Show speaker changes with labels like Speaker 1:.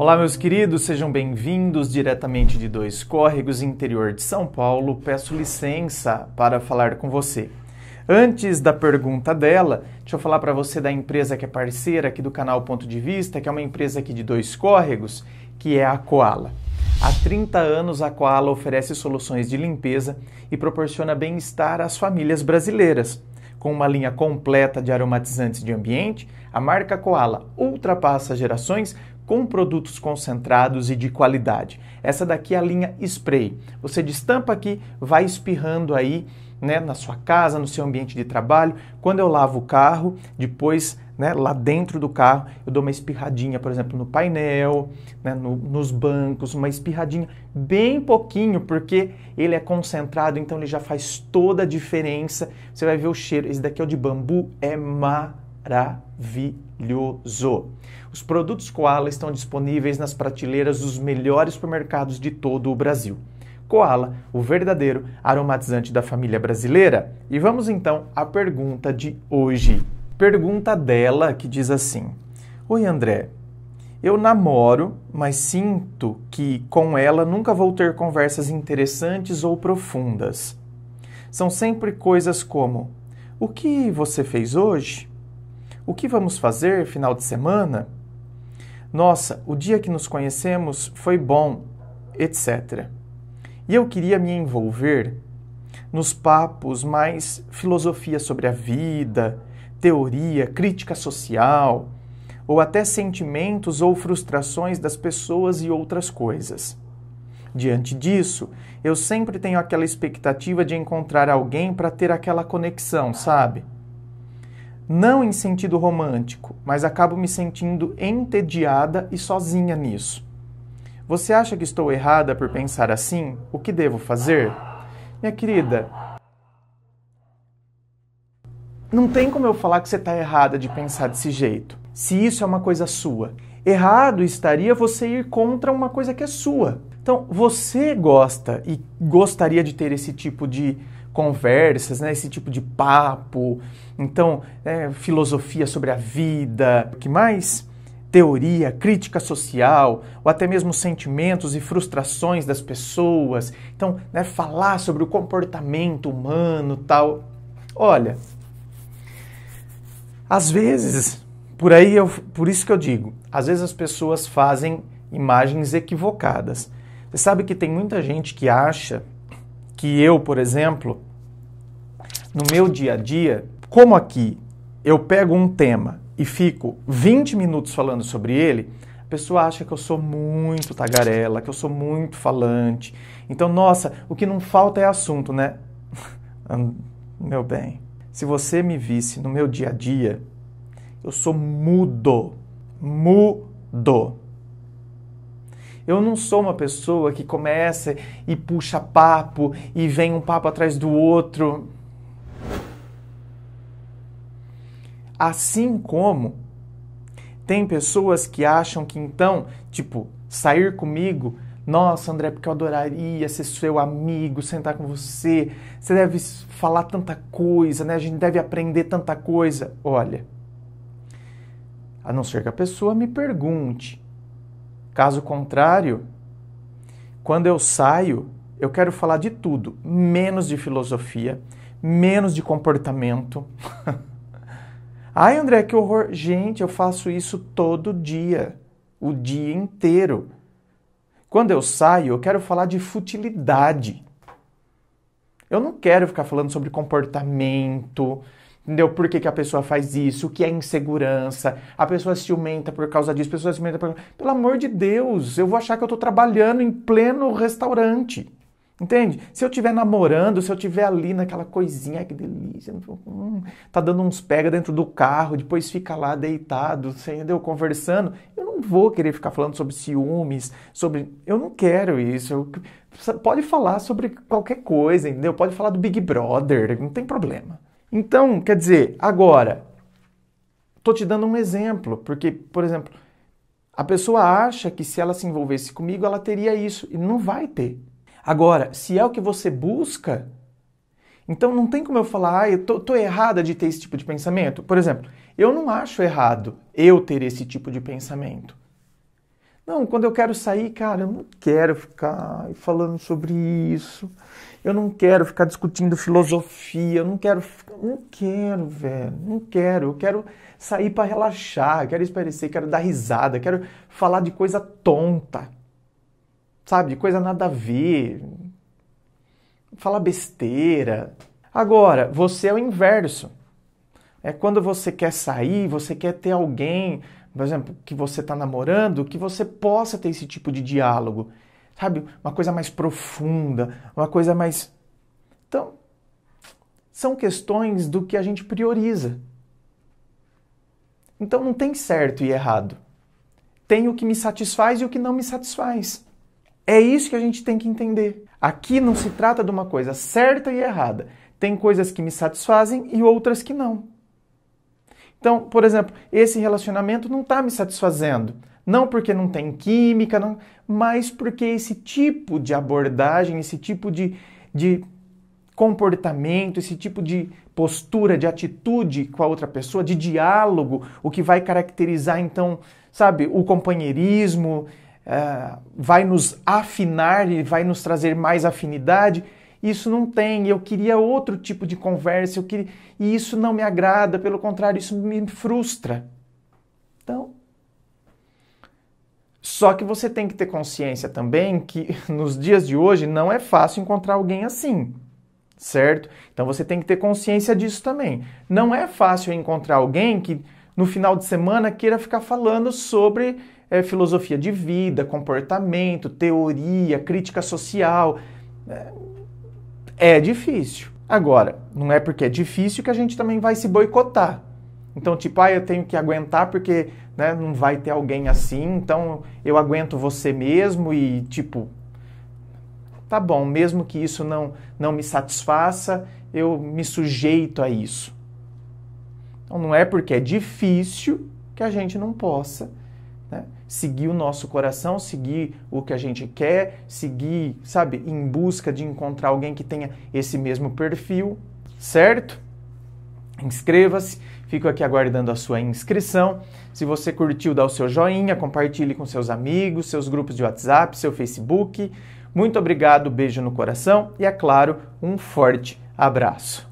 Speaker 1: Olá, meus queridos, sejam bem-vindos diretamente de Dois Córregos, interior de São Paulo. Peço licença para falar com você. Antes da pergunta dela, deixa eu falar para você da empresa que é parceira aqui do canal Ponto de Vista, que é uma empresa aqui de Dois Córregos, que é a Koala. Há 30 anos, a Koala oferece soluções de limpeza e proporciona bem-estar às famílias brasileiras. Com uma linha completa de aromatizantes de ambiente, a marca Koala ultrapassa gerações com produtos concentrados e de qualidade. Essa daqui é a linha spray. Você destampa aqui, vai espirrando aí né, na sua casa, no seu ambiente de trabalho. Quando eu lavo o carro, depois né, lá dentro do carro, eu dou uma espirradinha, por exemplo, no painel, né, no, nos bancos, uma espirradinha bem pouquinho, porque ele é concentrado, então ele já faz toda a diferença. Você vai ver o cheiro. Esse daqui é o de bambu, é maravilhoso maravilhoso. Os produtos Koala estão disponíveis nas prateleiras dos melhores supermercados de todo o Brasil. Koala, o verdadeiro aromatizante da família brasileira? E vamos então à pergunta de hoje. Pergunta dela que diz assim: Oi André, eu namoro, mas sinto que com ela nunca vou ter conversas interessantes ou profundas. São sempre coisas como: O que você fez hoje? O que vamos fazer final de semana? Nossa, o dia que nos conhecemos foi bom, etc. E eu queria me envolver nos papos mais filosofia sobre a vida, teoria, crítica social, ou até sentimentos ou frustrações das pessoas e outras coisas. Diante disso, eu sempre tenho aquela expectativa de encontrar alguém para ter aquela conexão, sabe? não em sentido romântico, mas acabo me sentindo entediada e sozinha nisso. Você acha que estou errada por pensar assim? O que devo fazer? Minha querida, não tem como eu falar que você está errada de pensar desse jeito, se isso é uma coisa sua. Errado estaria você ir contra uma coisa que é sua. Então, você gosta e gostaria de ter esse tipo de conversas, né? esse tipo de papo. Então, é, filosofia sobre a vida, o que mais? Teoria, crítica social, ou até mesmo sentimentos e frustrações das pessoas. Então, né, falar sobre o comportamento humano tal. Olha, às vezes, por aí eu, por isso que eu digo, às vezes as pessoas fazem imagens equivocadas. Você sabe que tem muita gente que acha que eu, por exemplo, no meu dia a dia, como aqui eu pego um tema e fico 20 minutos falando sobre ele, a pessoa acha que eu sou muito tagarela, que eu sou muito falante. Então, nossa, o que não falta é assunto, né? meu bem, se você me visse no meu dia a dia, eu sou mudo. Mudo. Eu não sou uma pessoa que começa e puxa papo e vem um papo atrás do outro. Assim como tem pessoas que acham que então, tipo, sair comigo, nossa, André, porque eu adoraria ser seu amigo, sentar com você. Você deve falar tanta coisa, né? A gente deve aprender tanta coisa. Olha, a não ser que a pessoa me pergunte, Caso contrário, quando eu saio, eu quero falar de tudo, menos de filosofia, menos de comportamento. Ai, André, que horror! Gente, eu faço isso todo dia, o dia inteiro. Quando eu saio, eu quero falar de futilidade. Eu não quero ficar falando sobre comportamento, Entendeu? Por que, que a pessoa faz isso? O que é insegurança? A pessoa ciumenta por causa disso, a pessoa ciumenta por Pelo amor de Deus, eu vou achar que eu estou trabalhando em pleno restaurante. Entende? Se eu estiver namorando, se eu estiver ali naquela coisinha, que delícia, hum, tá dando uns pega dentro do carro, depois fica lá deitado, entendeu? Conversando, eu não vou querer ficar falando sobre ciúmes, sobre. Eu não quero isso. Eu... Pode falar sobre qualquer coisa, entendeu? Pode falar do Big Brother, não tem problema. Então, quer dizer, agora, estou te dando um exemplo, porque, por exemplo, a pessoa acha que se ela se envolvesse comigo, ela teria isso, e não vai ter. Agora, se é o que você busca, então não tem como eu falar, ah, eu tô, tô, errada de ter esse tipo de pensamento. Por exemplo, eu não acho errado eu ter esse tipo de pensamento. Não, quando eu quero sair, cara, eu não quero ficar falando sobre isso. Eu não quero ficar discutindo filosofia, eu não quero, não quero, velho, não quero. Eu quero sair para relaxar, quero esparecer, quero dar risada, quero falar de coisa tonta. Sabe, de coisa nada a ver. Falar besteira. Agora, você é o inverso. É quando você quer sair, você quer ter alguém por exemplo, que você está namorando, que você possa ter esse tipo de diálogo, sabe? Uma coisa mais profunda, uma coisa mais. Então, são questões do que a gente prioriza. Então não tem certo e errado. Tem o que me satisfaz e o que não me satisfaz. É isso que a gente tem que entender. Aqui não se trata de uma coisa certa e errada. Tem coisas que me satisfazem e outras que não. Então, por exemplo, esse relacionamento não está me satisfazendo. Não porque não tem química, não, mas porque esse tipo de abordagem, esse tipo de, de comportamento, esse tipo de postura, de atitude com a outra pessoa, de diálogo, o que vai caracterizar então, sabe, o companheirismo, uh, vai nos afinar e vai nos trazer mais afinidade isso não tem, eu queria outro tipo de conversa, eu queria, e isso não me agrada, pelo contrário, isso me frustra. Então, só que você tem que ter consciência também que nos dias de hoje não é fácil encontrar alguém assim, certo? Então você tem que ter consciência disso também. Não é fácil encontrar alguém que no final de semana queira ficar falando sobre é, filosofia de vida, comportamento, teoria, crítica social. Eh, é difícil. Agora, não é porque é difícil que a gente também vai se boicotar. Então, tipo, ah, eu tenho que aguentar porque né, não vai ter alguém assim, então eu aguento você mesmo e, tipo, tá bom, mesmo que isso não, não me satisfaça, eu me sujeito a isso. Então, não é porque é difícil que a gente não possa né? Seguir o nosso coração, seguir o que a gente quer, seguir, sabe, em busca de encontrar alguém que tenha esse mesmo perfil, certo? Inscreva-se, fico aqui aguardando a sua inscrição. Se você curtiu, dá o seu joinha, compartilhe com seus amigos, seus grupos de WhatsApp, seu Facebook. Muito obrigado, beijo no coração e, é claro, um forte abraço.